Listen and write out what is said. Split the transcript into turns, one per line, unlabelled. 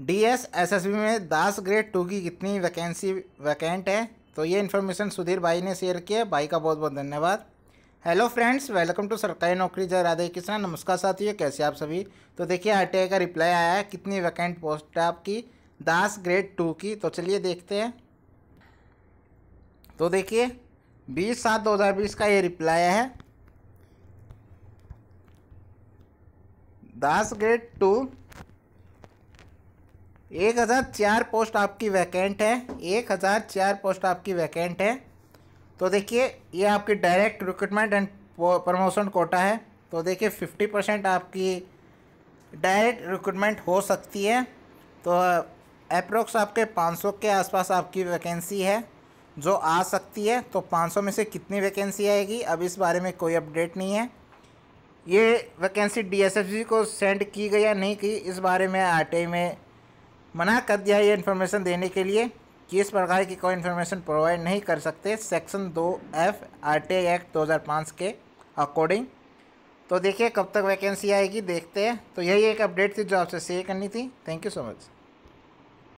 DSSSB में दास grade two की कितनी वैकेंसी वैकेंट है तो ये इन्फॉर्मेशन सुधीर भाई ने शेयर किया भाई का बहुत बहुत धन्यवाद हेलो फ्रेंड्स वेलकम टू सरकारी नौकरी जय राधे कृष्णा नमस्कार साथियों कैसे आप सभी तो देखिए आर का रिप्लाई आया है कितनी वैकेंट पोस्ट है आपकी दास ग्रेड टू की तो चलिए देखते हैं तो देखिए बीस सात दो हज़ार बीस का ये रिप्लाई है दास ग्रेड टू एक हज़ार चार पोस्ट आपकी वैकेंट है एक हज़ार चार पोस्ट आपकी वैकेंट है तो देखिए ये आपकी direct recruitment and promotion quota है तो देखिए फिफ्टी परसेंट आपकी डायरेक्ट रिक्रूटमेंट हो सकती है तो अप्रोक्स आपके पाँच सौ के आसपास आपकी वैकेंसी है जो आ सकती है तो सौ में से कितनी वैकेंसी आएगी अब इस बारे में कोई अपडेट नहीं है ये वैकेंसी डी को सेंड की गई या नहीं की इस बारे में आटे में मना कर दिया है ये इन्फॉर्मेशन देने के लिए कि इस प्रकार की कोई इन्फॉर्मेशन प्रोवाइड नहीं कर सकते सेक्शन दो F R T I act दो हज़ार पाँच के अकॉर्डिंग तो देखिए कब तक वैकेंसी आएगी देखते हैं तो यही एक अपडेट थी जो आपसे शेयर करनी थी थैंक यू सो मच